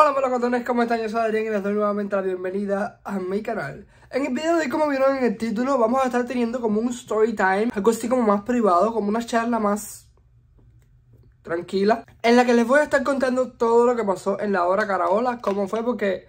Hola melocotones, ¿cómo están? Yo soy Adrián y les doy nuevamente la bienvenida a mi canal En el video de hoy, como vieron en el título, vamos a estar teniendo como un story time Algo así como más privado, como una charla más tranquila En la que les voy a estar contando todo lo que pasó en la hora Caraola Cómo fue, porque...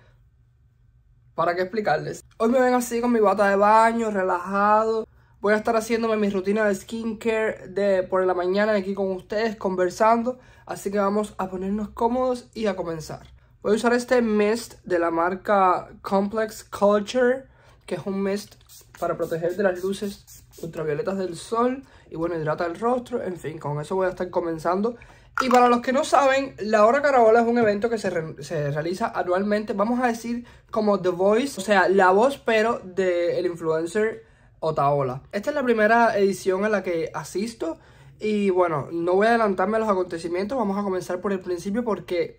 ¿Para qué explicarles? Hoy me ven así con mi bata de baño, relajado Voy a estar haciéndome mi rutina de skincare de por la mañana aquí con ustedes, conversando Así que vamos a ponernos cómodos y a comenzar Voy a usar este mist de la marca Complex Culture, que es un mist para proteger de las luces ultravioletas del sol. Y bueno, hidrata el rostro, en fin, con eso voy a estar comenzando. Y para los que no saben, la Hora Carabola es un evento que se, realiza anualmente, vamos a decir como The Voice, o sea, la voz pero del influencer Otaola. Esta es la primera edición a la que asisto y bueno, no voy a adelantarme a los acontecimientos, vamos a comenzar por el principio porque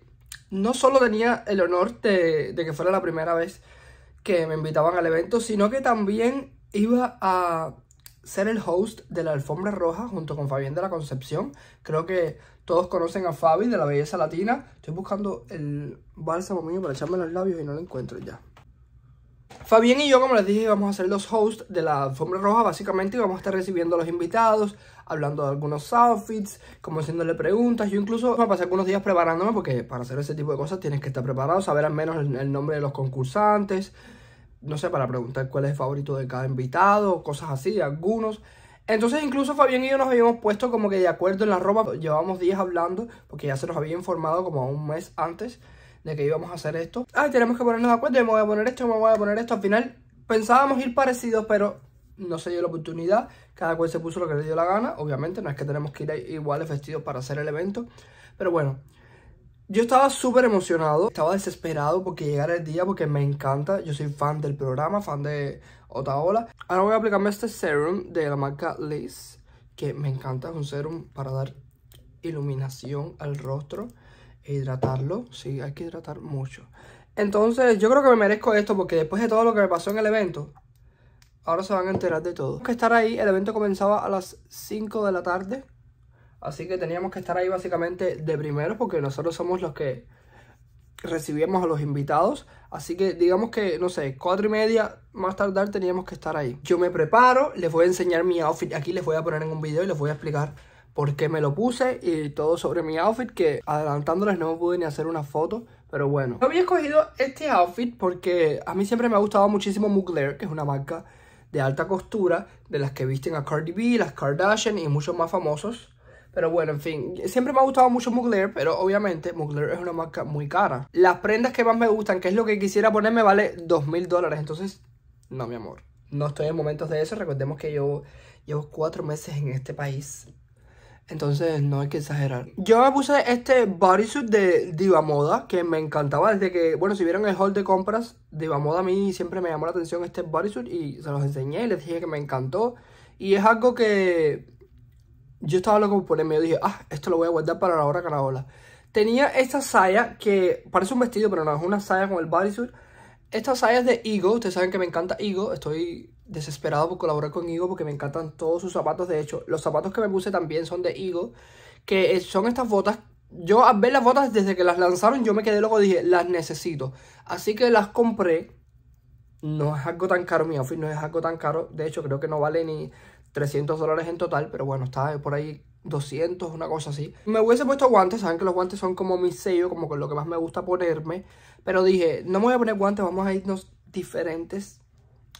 no solo tenía el honor de, que fuera la primera vez que me invitaban al evento, sino que también iba a ser el host de la Alfombra Roja junto con Fabián de la Concepción. Creo que todos conocen a Fabi de la Belleza Latina. Estoy buscando el bálsamo mío para echarme los labios y no lo encuentro ya. Fabián y yo, como les dije, vamos a ser los hosts de la alfombra roja, básicamente, y vamos a estar recibiendo a los invitados, hablando de algunos outfits, como haciéndole preguntas. Yo incluso me pasé algunos días preparándome, porque para hacer ese tipo de cosas tienes que estar preparado, saber al menos el, nombre de los concursantes, no sé, para preguntar cuál es el favorito de cada invitado, cosas así, algunos. Entonces incluso Fabián y yo nos habíamos puesto como que de acuerdo en la ropa, llevábamos días hablando, porque ya se nos había informado como un mes antes de que íbamos a hacer esto. Ah, tenemos que ponernos de acuerdo, me voy a poner esto, me voy a poner esto. Al final pensábamos ir parecidos, pero no se dio la oportunidad. Cada cual se puso lo que le dio la gana. Obviamente, no es que tenemos que ir iguales vestidos para hacer el evento. Pero bueno, yo estaba súper emocionado, estaba desesperado porque llegara el día porque me encanta. Yo soy fan del programa, fan de Otaola. Ahora voy a aplicarme este serum de la marca Liz, que me encanta. Es un serum para dar iluminación al rostro. E hidratarlo, sí, hay que hidratar mucho. Entonces, yo creo que me merezco esto porque después de todo lo que me pasó en el evento, ahora se van a enterar de todo. que estar ahí, el evento comenzaba a las 5 de la tarde, así que teníamos que estar ahí básicamente de primero porque nosotros somos los que recibíamos a los invitados, así que digamos que, no sé, 4 y media más tardar teníamos que estar ahí. Yo me preparo, les voy a enseñar mi outfit, aquí les voy a poner en un video y les voy a explicar porque me lo puse y todo sobre mi outfit que adelantándoles no pude ni hacer una foto pero bueno, yo había escogido este outfit porque a mí siempre me ha gustado muchísimo Mugler, que es una marca de alta costura, de las que visten a Cardi B, las Kardashian y muchos más famosos. Pero bueno, en fin, siempre me ha gustado mucho Mugler, pero obviamente Mugler es una marca muy cara. Las prendas que más me gustan, que es lo que quisiera ponerme, vale dos mil dólares. Entonces, no, mi amor, no estoy en momentos de eso. Recordemos que yo llevo cuatro meses en este país entonces no hay que exagerar. Yo me puse este bodysuit de Diva Moda que me encantaba desde que, bueno, si vieron el haul de compras, Diva Moda a mí siempre me llamó la atención este bodysuit y se los enseñé y les dije que me encantó. Y es algo que yo estaba loco por ponerme, yo dije, ah, esto lo voy a guardar para la hora carabola. Tenía esta saya que parece un vestido, pero no, es una saya con el bodysuit. Esta saya es de Ego, ustedes saben que me encanta Ego, estoy desesperado por colaborar con Igo porque me encantan todos sus zapatos. De hecho, los zapatos que me puse también son de Eagle, que son estas botas. Yo al ver las botas desde que las lanzaron, yo me quedé loco, dije, las necesito. Así que las compré. No es algo tan caro, mi outfit no es algo tan caro. De hecho, creo que no vale ni 300 dólares en total, pero bueno, está por ahí 200, una cosa así. Me hubiese puesto guantes, saben que los guantes son como mi sello, como con lo que más me gusta ponerme. Pero dije, no me voy a poner guantes, vamos a irnos diferentes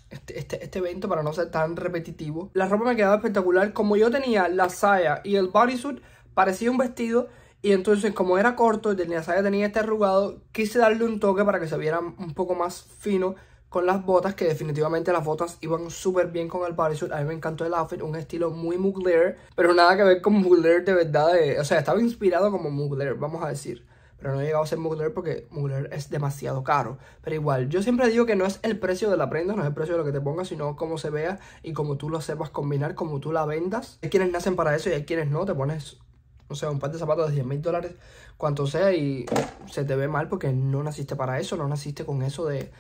este, este, este, evento para no ser tan repetitivo. La ropa me quedaba espectacular. Como yo tenía la saya y el bodysuit, parecía un vestido. Y entonces, como era corto y la saya tenía este arrugado, quise darle un toque para que se viera un poco más fino con las botas, que definitivamente las botas iban súper bien con el bodysuit. A mí me encantó el outfit, un estilo muy Mugler, pero nada que ver con Mugler de verdad. o sea, estaba inspirado como Mugler, vamos a decir pero no he llegado a ser Mugler porque Mugler es demasiado caro. Pero igual, yo siempre digo que no es el precio de la prenda, no es el precio de lo que te pongas, sino cómo se vea y cómo tú lo sepas combinar, cómo tú la vendas. Hay quienes nacen para eso y hay quienes no, te pones, o sea, un par de zapatos de 10.000 mil dólares, cuanto sea, y se te ve mal porque no naciste para eso, no naciste con eso de,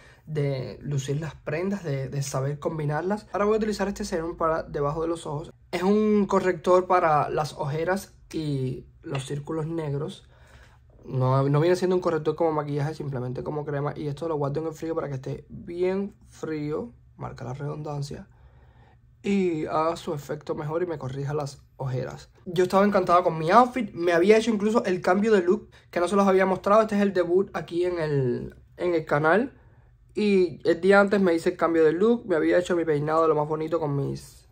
lucir las prendas, de, de, saber combinarlas. Ahora voy a utilizar este serum para debajo de los ojos. Es un corrector para las ojeras y los círculos negros. No, no, viene siendo un corrector como maquillaje, simplemente como crema. Y esto lo guardo en el frío para que esté bien frío, marca la redundancia, y haga su efecto mejor y me corrija las ojeras. Yo estaba encantada con mi outfit, me había hecho incluso el cambio de look que no se los había mostrado. Este es el debut aquí en el, en el canal. Y el día antes me hice el cambio de look, me había hecho mi peinado lo más bonito con mis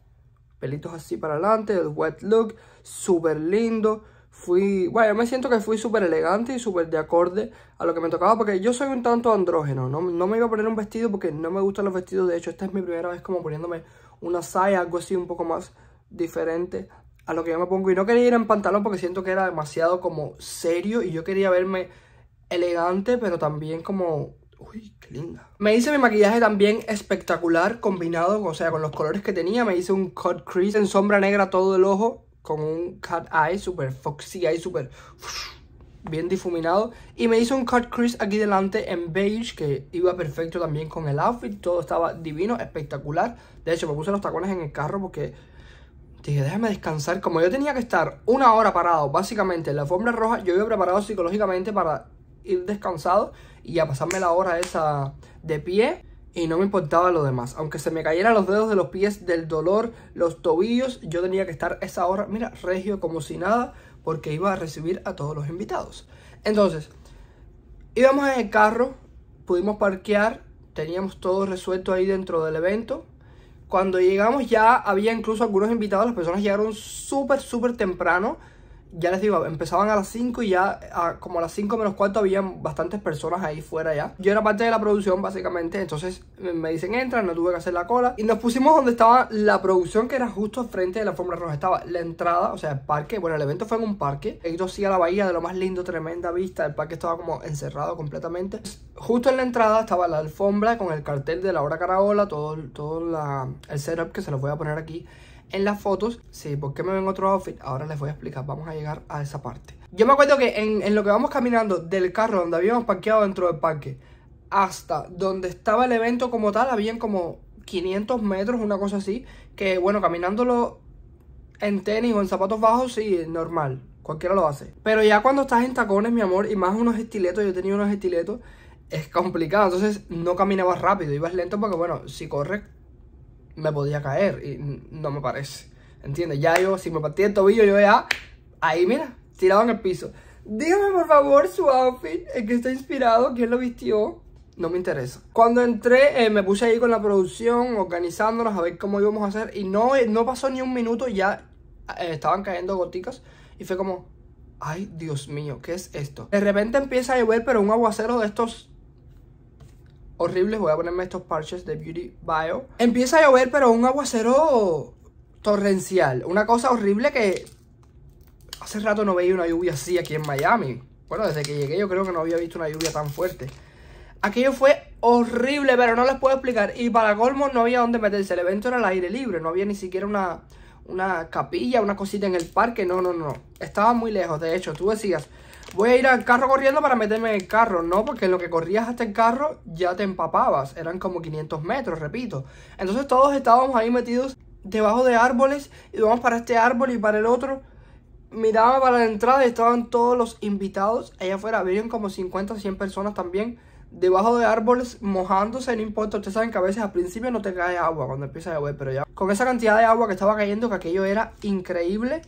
pelitos así para adelante, el wet look, súper lindo fui, bueno, yo me siento que fui súper elegante y súper de acorde a lo que me tocaba, porque yo soy un tanto andrógeno, no, me iba a poner un vestido porque no me gustan los vestidos, de hecho esta es mi primera vez como poniéndome una saya, algo así un poco más diferente a lo que yo me pongo, y no quería ir en pantalón porque siento que era demasiado como serio, y yo quería verme elegante, pero también como Uy, qué linda. Me hice mi maquillaje también espectacular, combinado, o sea, con los colores que tenía. Me hice un cut crease en sombra negra todo el ojo con un cat eye, super foxy eye, super bien difuminado. Y me hizo un cut crease aquí delante en beige, que iba perfecto también con el outfit. Todo estaba divino, espectacular. De hecho, me puse los tacones en el carro porque dije, déjame descansar. Como yo tenía que estar una hora parado, básicamente, en la alfombra roja, yo iba preparado psicológicamente para ir descansado y a pasarme la hora esa de pie y no me importaba lo demás. Aunque se me cayeran los dedos de los pies del dolor, los tobillos, yo tenía que estar esa hora, mira, regio como si nada, porque iba a recibir a todos los invitados. Entonces, íbamos en el carro, pudimos parquear, teníamos todo resuelto ahí dentro del evento. Cuando llegamos ya había incluso algunos invitados, las personas llegaron súper, súper temprano ya les digo, empezaban a las 5 y ya a, como a las 5 menos cuarto habían bastantes personas ahí fuera ya. Yo era parte de la producción básicamente, entonces me dicen entra, no tuve que hacer la cola. Y nos pusimos donde estaba la producción que era justo frente de la alfombra Roja. Estaba la entrada, o sea, el parque. Bueno, el evento fue en un parque. He ido sí a la bahía de lo más lindo, tremenda vista. El parque estaba como encerrado completamente. Justo en la entrada estaba la alfombra con el cartel de la hora caraola, todo, todo el setup que se lo voy a poner aquí en las fotos. Sí, ¿por qué me ven otro outfit? Ahora les voy a explicar, vamos a llegar a esa parte. Yo me acuerdo que en, lo que vamos caminando del carro donde habíamos parqueado dentro del parque hasta donde estaba el evento como tal, habían como 500 metros, una cosa así, que bueno, caminándolo en tenis o en zapatos bajos, sí, normal, cualquiera lo hace. Pero ya cuando estás en tacones, mi amor, y más unos estiletos, yo tenía unos estiletos, es complicado, entonces no caminabas rápido, ibas lento porque bueno, si corres me podía caer y no me parece. ¿Entiendes? Ya yo, si me partí el tobillo, yo ya, ahí mira, tirado en el piso. Dígame por favor su outfit, el que está inspirado, quién lo vistió. No me interesa. Cuando entré, eh, me puse ahí con la producción, organizándonos a ver cómo íbamos a hacer. Y no, eh, no pasó ni un minuto, ya eh, estaban cayendo goticas. Y fue como, ay, Dios mío, ¿qué es esto? De repente empieza a llover, pero un aguacero de estos horribles. Voy a ponerme estos parches de Beauty Bio. Empieza a llover, pero un aguacero torrencial. Una cosa horrible que hace rato no veía una lluvia así aquí en Miami. Bueno, desde que llegué yo creo que no había visto una lluvia tan fuerte. Aquello fue horrible, pero no les puedo explicar. Y para colmo no había dónde meterse. El evento era al aire libre, no había ni siquiera una, una capilla, una cosita en el parque. No, no, no. Estaba muy lejos. De hecho, tú decías, Voy a ir al carro corriendo para meterme en el carro, ¿no? Porque lo que corrías hasta el carro ya te empapabas. Eran como 500 metros, repito. Entonces todos estábamos ahí metidos debajo de árboles. Y vamos para este árbol y para el otro. Miraba para la entrada y estaban todos los invitados. Allá afuera habían como 50 100 personas también. Debajo de árboles, mojándose, no importa. Ustedes saben que a veces al principio no te cae agua cuando empieza a llover. Pero ya con esa cantidad de agua que estaba cayendo, que aquello era increíble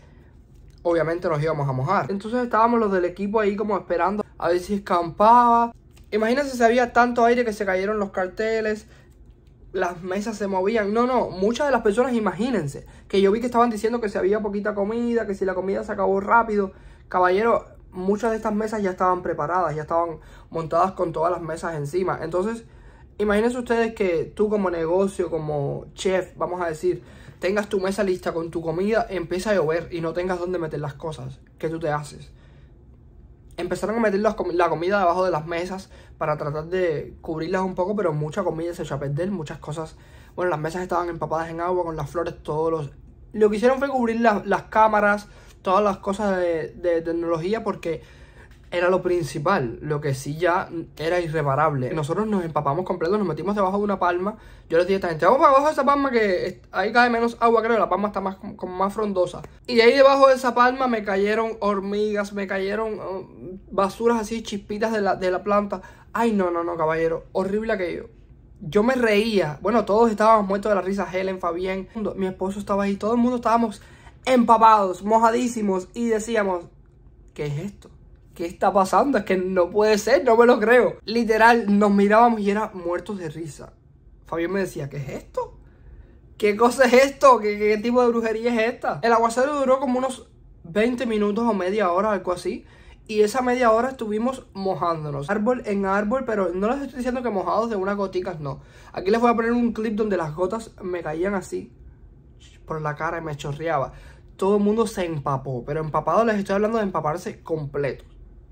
obviamente nos íbamos a mojar. Entonces estábamos los del equipo ahí como esperando a ver si escampaba. Imagínense si había tanto aire que se cayeron los carteles, las mesas se movían. No, no, muchas de las personas, imagínense, que yo vi que estaban diciendo que si había poquita comida, que si la comida se acabó rápido. Caballero, muchas de estas mesas ya estaban preparadas, ya estaban montadas con todas las mesas encima. Entonces, imagínense ustedes que tú como negocio, como chef, vamos a decir, tengas tu mesa lista con tu comida, empieza a llover y no tengas dónde meter las cosas que tú te haces. Empezaron a meter la comida debajo de las mesas para tratar de cubrirlas un poco, pero mucha comida se echó a perder, muchas cosas. Bueno, las mesas estaban empapadas en agua con las flores, todos los. Lo que hicieron fue cubrir las cámaras, todas las cosas de tecnología, porque era lo principal, lo que sí ya era irreparable. Nosotros nos empapamos completo, nos metimos debajo de una palma. Yo les dije a esta gente, vamos para abajo de esa palma que ahí cae menos agua, creo, la palma está más, como más frondosa. Y ahí debajo de esa palma me cayeron hormigas, me cayeron oh, basuras así, chispitas de la, de la planta. Ay, no, no, no, caballero, horrible aquello. Yo me reía, bueno, todos estábamos muertos de la risa, Helen, Fabián, mi esposo estaba ahí, todo el mundo estábamos empapados, mojadísimos y decíamos, ¿qué es esto? ¿qué está pasando? Es que no puede ser, no me lo creo. Literal, nos mirábamos y era muertos de risa. Fabián me decía, ¿qué es esto? ¿Qué cosa es esto? ¿Qué, tipo de brujería es esta? El aguacero duró como unos 20 minutos o media hora, algo así. Y esa media hora estuvimos mojándonos, árbol en árbol, pero no les estoy diciendo que mojados de unas goticas, no. Aquí les voy a poner un clip donde las gotas me caían así por la cara y me chorreaba. Todo el mundo se empapó, pero empapado les estoy hablando de empaparse completo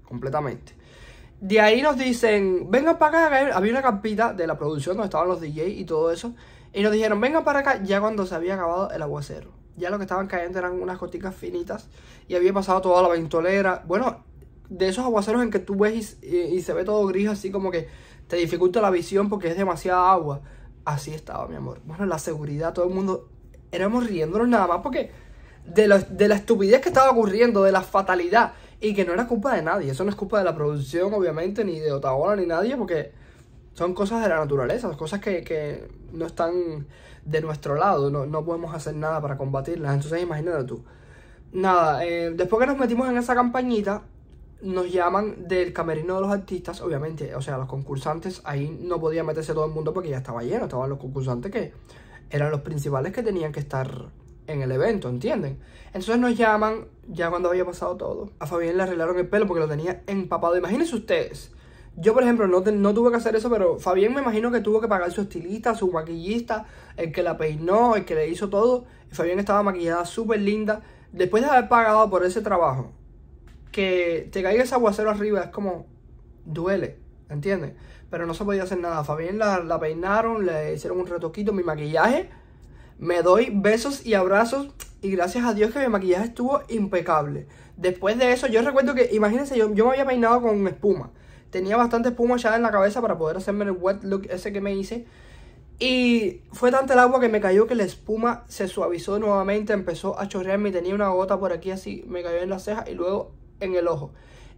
completamente. De ahí nos dicen, vengan para acá, había una campita de la producción donde estaban los DJs y todo eso. Y nos dijeron, vengan para acá ya cuando se había acabado el aguacero. Ya lo que estaban cayendo eran unas goticas finitas y había pasado toda la ventolera. Bueno, de esos aguaceros en que tú ves y, se ve todo gris, así como que te dificulta la visión porque es demasiada agua. Así estaba, mi amor. Bueno, la seguridad, todo el mundo, éramos riéndonos nada más porque de, de la estupidez que estaba ocurriendo, de la fatalidad y que no era culpa de nadie. Eso no es culpa de la producción, obviamente, ni de Otaola, ni nadie, porque son cosas de la naturaleza, cosas que, no están de nuestro lado, no, podemos hacer nada para combatirlas. Entonces, imagínate tú. Nada, eh, después que nos metimos en esa campañita, nos llaman del camerino de los artistas, obviamente, o sea, los concursantes, ahí no podía meterse todo el mundo porque ya estaba lleno, estaban los concursantes que eran los principales que tenían que estar en el evento, ¿entienden? Entonces nos llaman ya cuando había pasado todo. A Fabián le arreglaron el pelo porque lo tenía empapado. Imagínense ustedes. Yo, por ejemplo, no, no tuve que hacer eso, pero Fabián me imagino que tuvo que pagar su estilista, su maquillista, el que la peinó, el que le hizo todo. Y Fabián estaba maquillada súper linda. Después de haber pagado por ese trabajo, que te caiga ese aguacero arriba es como duele, ¿entiendes? Pero no se podía hacer nada. Fabián la, la peinaron, le hicieron un retoquito, mi maquillaje me doy besos y abrazos y gracias a Dios que mi maquillaje estuvo impecable. Después de eso, yo recuerdo que, imagínense, yo, yo me había peinado con espuma. Tenía bastante espuma ya en la cabeza para poder hacerme el wet look ese que me hice. Y fue tanto el agua que me cayó que la espuma se suavizó nuevamente, empezó a chorrearme y tenía una gota por aquí así, me cayó en la ceja y luego en el ojo.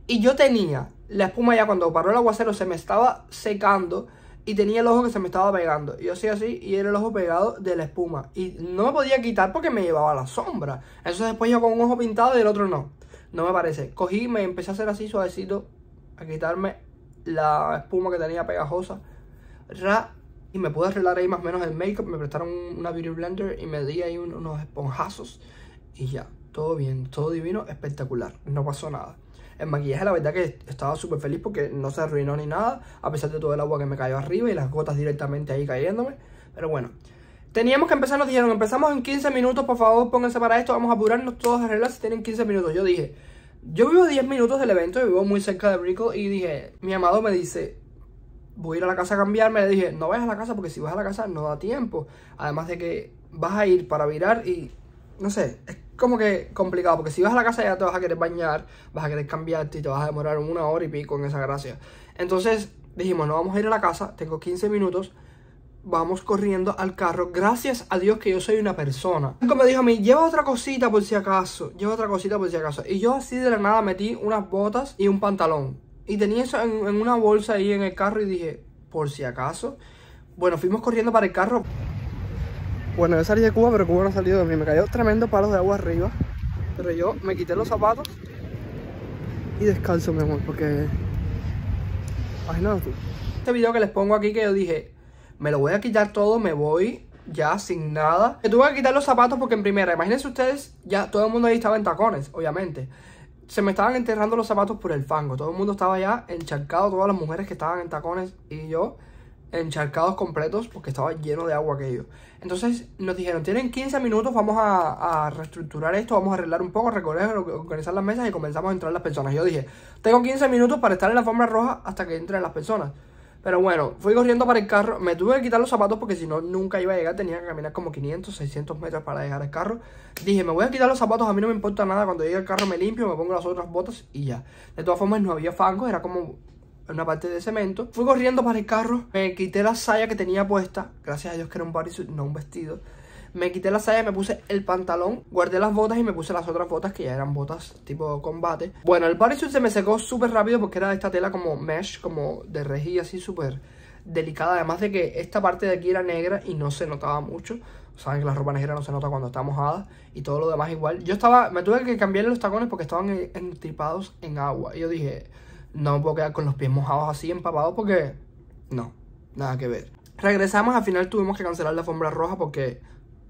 Y yo tenía la espuma ya cuando paró el aguacero, se me estaba secando y tenía el ojo que se me estaba pegando. Yo hacía así y era el ojo pegado de la espuma. Y no me podía quitar porque me llevaba la sombra. Entonces después yo con un ojo pintado y el otro no. No me parece. Cogí, me empecé a hacer así suavecito, a quitarme la espuma que tenía pegajosa. Ra, y me pude arreglar ahí más o menos el make-up. Me prestaron una beauty blender y me di ahí unos esponjazos. Y ya, todo bien, todo divino, espectacular. No pasó nada. El maquillaje, la verdad que estaba súper feliz porque no se arruinó ni nada, a pesar de todo el agua que me cayó arriba y las gotas directamente ahí cayéndome. Pero bueno, teníamos que empezar, nos dijeron, empezamos en 15 minutos, por favor, pónganse para esto, vamos a apurarnos todos a arreglar si tienen 15 minutos. Yo dije, yo vivo 10 minutos del evento, yo vivo muy cerca de Brickle y dije, mi amado me dice, voy a ir a la casa a cambiarme. Le dije, no vayas a la casa porque si vas a la casa no da tiempo. Además de que vas a ir para virar y no sé, es como que complicado, porque si vas a la casa ya te vas a querer bañar, vas a querer cambiarte y te vas a demorar una hora y pico en esa gracia. Entonces dijimos, no vamos a ir a la casa, tengo 15 minutos, vamos corriendo al carro, gracias a Dios que yo soy una persona. Como me dijo a mí, lleva otra cosita por si acaso, lleva otra cosita por si acaso. Y yo así de la nada metí unas botas y un pantalón. Y tenía eso en, en una bolsa ahí en el carro y dije, por si acaso. Bueno, fuimos corriendo para el carro. Bueno, yo salí de Cuba, pero Cuba no ha salido de mí. Me cayó tremendo palo de agua arriba. Pero yo me quité los zapatos y descalzo, mi amor, porque... imagínate. tú. Este video que les pongo aquí que yo dije, me lo voy a quitar todo, me voy ya sin nada. Me tuve que quitar los zapatos porque en primera, imagínense ustedes, ya todo el mundo ahí estaba en tacones, obviamente. Se me estaban enterrando los zapatos por el fango. Todo el mundo estaba ya encharcado, todas las mujeres que estaban en tacones y yo encharcados completos porque estaba lleno de agua aquello. Entonces nos dijeron, tienen 15 minutos, vamos a, reestructurar esto, vamos a arreglar un poco, recoger, organizar las mesas y comenzamos a entrar las personas. Yo dije, tengo 15 minutos para estar en la alfombra roja hasta que entren las personas. Pero bueno, fui corriendo para el carro, me tuve que quitar los zapatos porque si no nunca iba a llegar, tenía que caminar como 500, 600 metros para llegar al carro. Dije, me voy a quitar los zapatos, a mí no me importa nada, cuando llegue al carro me limpio, me pongo las otras botas y ya. De todas formas no había fango, era como una parte de cemento. Fui corriendo para el carro, me quité la saya que tenía puesta, gracias a Dios que era un bodysuit, no un vestido. Me quité la saya, me puse el pantalón, guardé las botas y me puse las otras botas que ya eran botas tipo combate. Bueno, el bodysuit se me secó súper rápido porque era de esta tela como mesh, como de rejilla así súper delicada. Además de que esta parte de aquí era negra y no se notaba mucho. Saben que la ropa negra no se nota cuando está mojada y todo lo demás igual. Yo estaba, me tuve que cambiar los tacones porque estaban eh, entripados en agua. Y yo dije, no me puedo quedar con los pies mojados así empapados porque no, nada que ver. Regresamos, al final tuvimos que cancelar la alfombra roja porque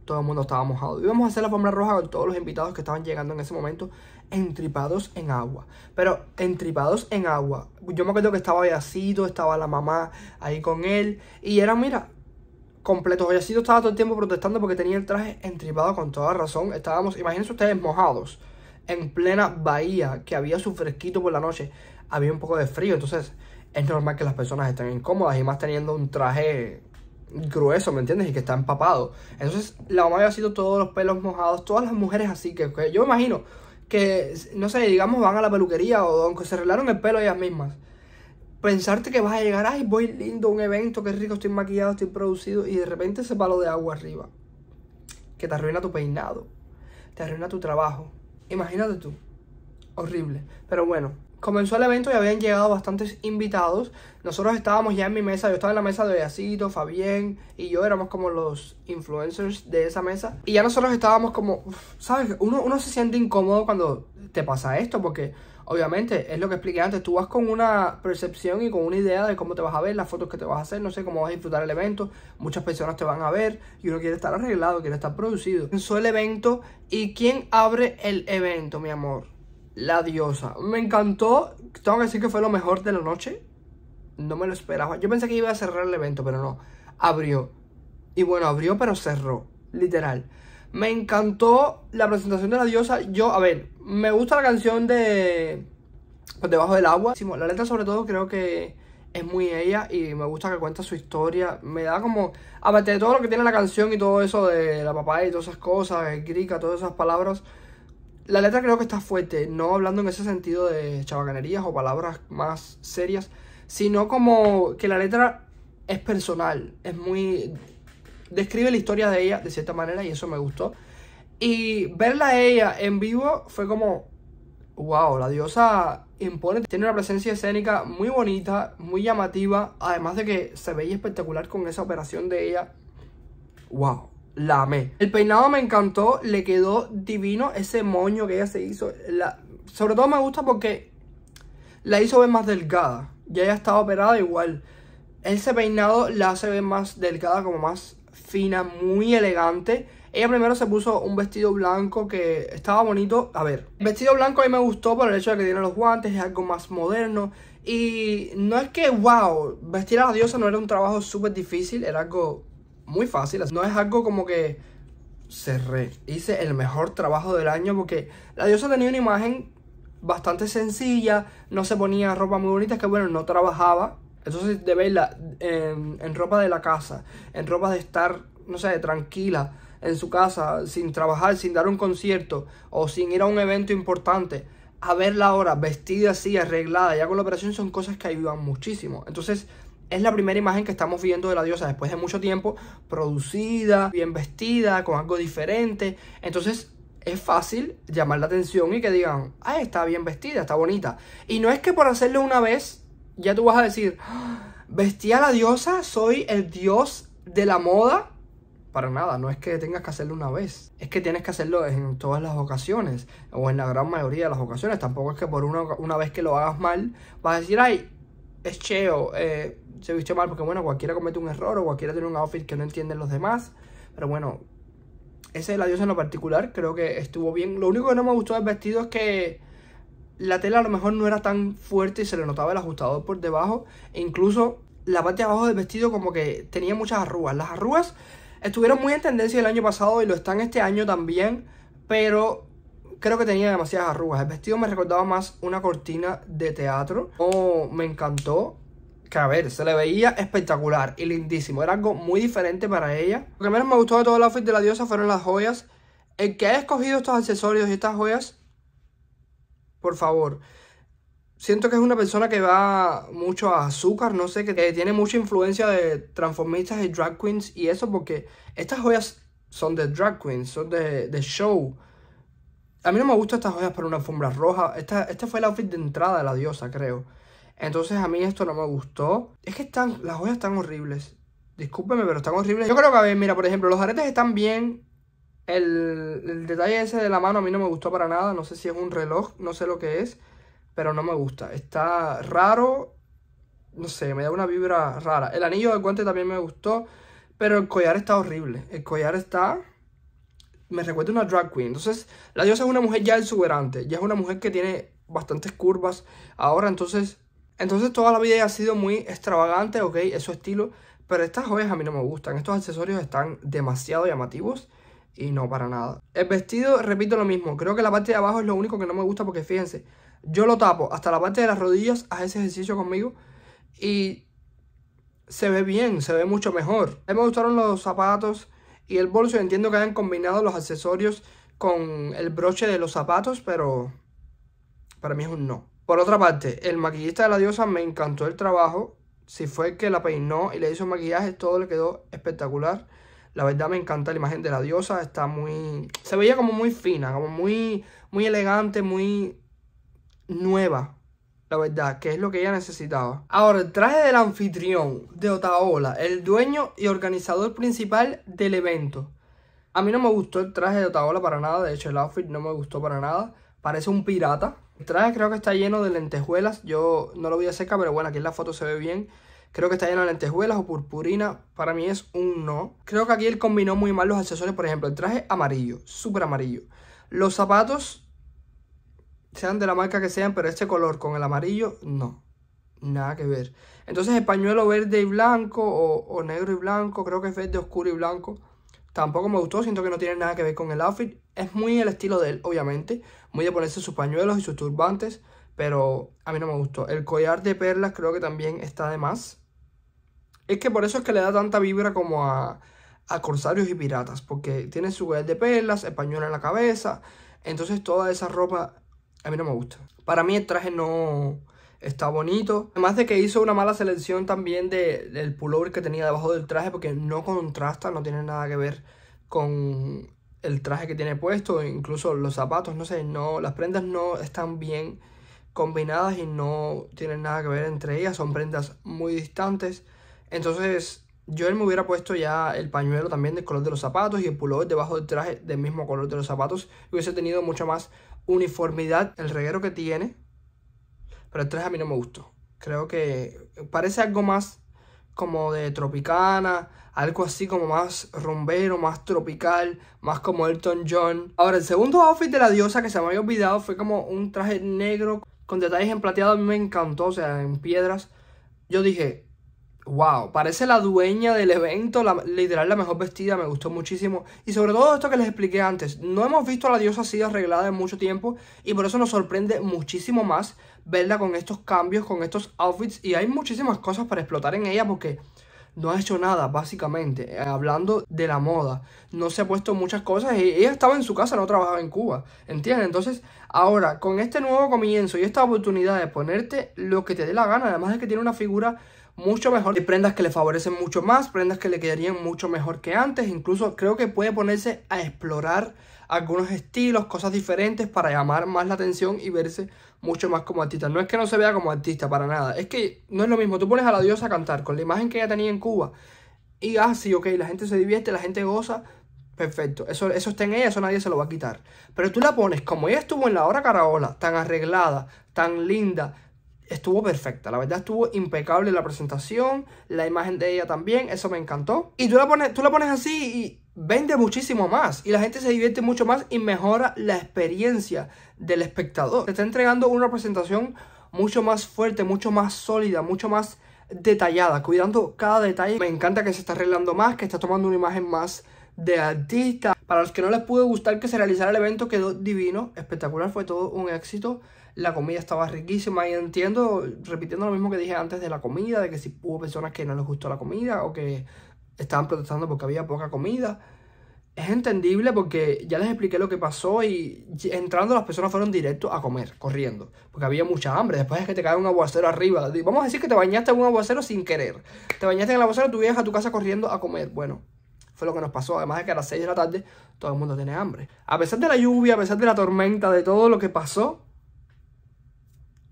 todo el mundo estaba mojado. Íbamos a hacer la fombra roja con todos los invitados que estaban llegando en ese momento, entripados en agua. Pero entripados en agua. Yo me acuerdo que estaba Yacito, estaba la mamá ahí con él. Y era, mira, completo. Yacito estaba todo el tiempo protestando porque tenía el traje entripado con toda razón. Estábamos, imagínense ustedes, mojados en plena bahía, que había su fresquito por la noche había un poco de frío, entonces es normal que las personas estén incómodas y más teniendo un traje grueso, ¿me entiendes? Y que está empapado. Entonces, la mamá había sido todos los pelos mojados, todas las mujeres así, que, yo imagino que, no sé, digamos, van a la peluquería o aunque se arreglaron el pelo ellas mismas. Pensarte que vas a llegar, ay, voy lindo, un evento, qué rico, estoy maquillado, estoy producido, y de repente ese palo de agua arriba, que te arruina tu peinado, te arruina tu trabajo. Imagínate tú, horrible. Pero bueno, Comenzó el evento y habían llegado bastantes invitados. Nosotros estábamos ya en mi mesa, yo estaba en la mesa de Yacito, Fabián y yo éramos como los influencers de esa mesa. Y ya nosotros estábamos como, ¿sabes? Uno, uno se siente incómodo cuando te pasa esto porque obviamente es lo que expliqué antes, tú vas con una percepción y con una idea de cómo te vas a ver, las fotos que te vas a hacer, no sé cómo vas a disfrutar el evento, muchas personas te van a ver y uno quiere estar arreglado, quiere estar producido. Comenzó el evento y ¿quién abre el evento, mi amor? La diosa. Me encantó. Tengo que decir que fue lo mejor de la noche. No me lo esperaba. Yo pensé que iba a cerrar el evento, pero no. Abrió. Y bueno, abrió, pero cerró. Literal. Me encantó la presentación de la diosa. Yo, a ver, me gusta la canción de. Pues, debajo del agua. La letra, sobre todo, creo que es muy ella y me gusta que cuenta su historia. Me da como. Aparte de todo lo que tiene la canción y todo eso de la papá y todas esas cosas, el grica, todas esas palabras. La letra creo que está fuerte, no hablando en ese sentido de chavacanerías o palabras más serias, sino como que la letra es personal, es muy... describe la historia de ella de cierta manera y eso me gustó. Y verla a ella en vivo fue como, wow, la diosa impone, tiene una presencia escénica muy bonita, muy llamativa, además de que se veía espectacular con esa operación de ella. Wow, la amé. El peinado me encantó, le quedó divino ese moño que ella se hizo. La, sobre todo me gusta porque la hizo ver más delgada. Ya ella estaba operada igual. Ese peinado la hace ver más delgada, como más fina, muy elegante. Ella primero se puso un vestido blanco que estaba bonito. A ver, el vestido blanco a mí me gustó por el hecho de que tiene los guantes, es algo más moderno. Y no es que, wow, vestir a la diosa no era un trabajo súper difícil, era algo muy fácil. No es algo como que cerré. Hice el mejor trabajo del año porque la diosa tenía una imagen bastante sencilla. No se ponía ropa muy bonita, que bueno, no trabajaba. Entonces de verla en, em, en ropa de la casa, en ropa de estar, no sé, tranquila en su casa, sin trabajar, sin dar un concierto o sin ir a un evento importante, a verla ahora vestida así, arreglada, ya con la operación, son cosas que ayudan muchísimo. Entonces, es la primera imagen que estamos viendo de la diosa después de mucho tiempo, producida, bien vestida, con algo diferente. Entonces es fácil llamar la atención y que digan, Ay, está bien vestida, está bonita. Y no es que por hacerlo una vez, ya tú vas a decir, ah, vestí a la diosa, soy el dios de la moda. Para nada, no es que tengas que hacerlo una vez, es que tienes que hacerlo en todas las ocasiones, o en la gran mayoría de las ocasiones. Tampoco es que por una, una vez que lo hagas mal, vas a decir, ay, es cheo, eh, se vistió mal porque, bueno, cualquiera comete un error o cualquiera tiene un outfit que no entienden los demás. Pero bueno, ese es el adiós en lo particular creo que estuvo bien. Lo único que no me gustó del vestido es que la tela a lo mejor no era tan fuerte y se le notaba el ajustador por debajo. E incluso la parte de abajo del vestido como que tenía muchas arrugas. Las arrugas estuvieron muy en tendencia el año pasado y lo están este año también, pero creo que tenía demasiadas arrugas. El vestido me recordaba más una cortina de teatro. o oh, me encantó que a ver, se le veía espectacular y lindísimo. Era algo muy diferente para ella. Lo que menos me gustó de todo el outfit de la diosa fueron las joyas. El que ha escogido estos accesorios y estas joyas, por favor. Siento que es una persona que va mucho a azúcar, no sé, que, tiene mucha influencia de transformistas y drag queens y eso porque estas joyas son de drag queens, son de, show. A mí no me gustan estas joyas para una alfombra roja. Esta, este fue el outfit de entrada de la diosa, creo. Entonces a mí esto no me gustó. Es que están, las joyas están horribles. Discúlpeme, pero están horribles. Yo creo que, a ver, mira, por ejemplo, los aretes están bien. El, detalle ese de la mano a mí no me gustó para nada. No sé si es un reloj, no sé lo que es. Pero no me gusta. Está raro. No sé, me da una vibra rara. El anillo de guante también me gustó. Pero el collar está horrible. El collar está me recuerda a una drag queen. Entonces, la diosa es una mujer ya exuberante, ya es una mujer que tiene bastantes curvas. Ahora, entonces, entonces toda la vida ha sido muy extravagante, ok, es estilo. Pero estas joyas a mí no me gustan. Estos accesorios están demasiado llamativos y no para nada. El vestido, repito lo mismo. Creo que la parte de abajo es lo único que no me gusta porque fíjense, yo lo tapo hasta la parte de las rodillas, haz ese ejercicio conmigo y se ve bien, se ve mucho mejor. A mí me gustaron los zapatos y el bolso. Entiendo que hayan combinado los accesorios con el broche de los zapatos, pero para mí es un no. Por otra parte, el maquillista de la diosa me encantó el trabajo. Si fue que la peinó y le hizo maquillaje, todo le quedó espectacular. La verdad me encanta la imagen de la diosa, está muy... Se veía como muy fina, como muy, muy elegante, muy nueva, la verdad, que es lo que ella necesitaba. Ahora, el traje del anfitrión de Otaola, el dueño y organizador principal del evento. A mí no me gustó el traje de Otaola para nada, de hecho el outfit no me gustó para nada. Parece un pirata, el traje creo que está lleno de lentejuelas. Yo no lo vi de cerca, pero bueno, aquí en la foto se ve bien. Creo que está lleno de lentejuelas o purpurina. Para mí es un no. Creo que aquí él combinó muy mal los accesorios. Por ejemplo, el traje amarillo, súper amarillo. Los zapatos, sean de la marca que sean, pero este color con el amarillo, no. Nada que ver. Entonces español pañuelo verde y blanco o, o negro y blanco, creo que es verde oscuro y blanco. Tampoco me gustó, siento que no tiene nada que ver con el outfit. Es muy el estilo de él, obviamente. Muy de ponerse sus pañuelos y sus turbantes. Pero a mí no me gustó. El collar de perlas creo que también está de más. Es que por eso es que le da tanta vibra como a, a corsarios y piratas. Porque tiene su collar de perlas, el pañuelo en la cabeza. Entonces toda esa ropa a mí no me gusta. Para mí el traje no, está bonito. Además de que hizo una mala selección también de, del pullover que tenía debajo del traje porque no contrasta, no tiene nada que ver con el traje que tiene puesto, incluso los zapatos, no sé, no, las prendas no están bien combinadas y no tienen nada que ver entre ellas, son prendas muy distantes. Entonces, yo él me hubiera puesto ya el pañuelo también del color de los zapatos y el pullover debajo del traje del mismo color de los zapatos. Hubiese tenido mucha más uniformidad el reguero que tiene pero el 3 a mí no me gustó. Creo que parece algo más como de tropicana, algo así como más rombero más tropical, más como Elton John. Ahora, el segundo outfit de la diosa que se me había olvidado fue como un traje negro con detalles en plateado, a mí me encantó, o sea, en piedras. Yo dije, wow, parece la dueña del evento, la, literal la mejor vestida, me gustó muchísimo. Y sobre todo esto que les expliqué antes, no hemos visto a la diosa así arreglada en mucho tiempo y por eso nos sorprende muchísimo más verla con estos cambios, con estos outfits y hay muchísimas cosas para explotar en ella porque no ha hecho nada, básicamente. Eh, hablando de la moda, no se ha puesto muchas cosas y ella estaba en su casa, no trabajaba en Cuba. ¿Entiendes? Entonces, ahora, con este nuevo comienzo y esta oportunidad de ponerte lo que te dé la gana, además de que tiene una figura mucho mejor. y prendas que le favorecen mucho más, prendas que le quedarían mucho mejor que antes. Incluso creo que puede ponerse a explorar algunos estilos, cosas diferentes para llamar más la atención y verse mucho más como artista. No es que no se vea como artista para nada, es que no es lo mismo. Tú pones a la diosa a cantar con la imagen que ella tenía en Cuba y así, ah, ok, la gente se divierte, la gente goza. Perfecto, eso, eso está en ella, eso nadie se lo va a quitar. Pero tú la pones como ella estuvo en la hora caraola, tan arreglada, tan linda, estuvo perfecta. La verdad estuvo impecable la presentación, la imagen de ella también, eso me encantó. Y tú la pones, tú pones así y vende muchísimo más y la gente se divierte mucho más y mejora la experiencia del espectador. Te está entregando una presentación mucho más fuerte, mucho más sólida, mucho más detallada, cuidando cada detalle. Me encanta que se está arreglando más, que está tomando una imagen más de artista. Para los que no les pudo gustar que se realizara el evento quedó divino, espectacular, fue todo un éxito la comida estaba riquísima y entiendo, repitiendo lo mismo que dije antes de la comida, de que si hubo personas que no les gustó la comida o que estaban protestando porque había poca comida. Es entendible porque ya les expliqué lo que pasó y entrando las personas fueron directo a comer, corriendo, porque había mucha hambre. Después es que te cae un aguacero arriba. Vamos a decir que te bañaste en un aguacero sin querer. Te bañaste en el aguacero, tú vienes a tu casa corriendo a comer. Bueno, fue lo que nos pasó. Además de que a las 6 de la tarde todo el mundo tiene hambre. A pesar de la lluvia, a pesar de la tormenta, de todo lo que pasó,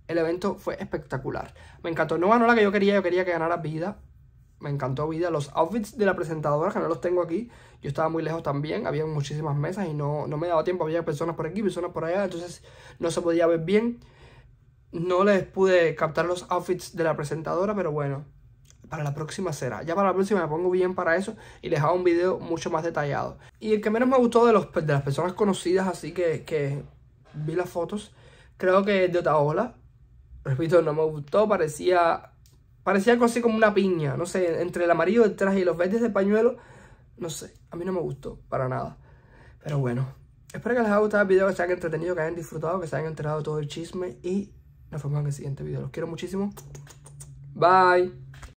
el evento fue espectacular. Me encantó. No ganó la que yo quería, yo quería que ganara vida. Me encantó vida. Los outfits de la presentadora, que no los tengo aquí, yo estaba muy lejos también. Había muchísimas mesas y no, me daba tiempo. Había personas por aquí, personas por allá, entonces no se podía ver bien. No les pude captar los outfits de la presentadora, pero bueno, para la próxima será. Ya para la próxima me pongo bien para eso y les hago un video mucho más detallado. Y el que menos me gustó de, los, de las personas conocidas, así que, vi las fotos, creo que de Otaola repito, no me gustó, parecía, parecía algo así como una piña, no sé, entre el amarillo del traje y los verdes del pañuelo, no sé, a mí no me gustó para nada. Pero bueno, espero que les haya gustado el video, que se hayan entretenido, que hayan disfrutado, que se hayan enterado todo el chisme y nos vemos en el siguiente video. Los quiero muchísimo. Bye.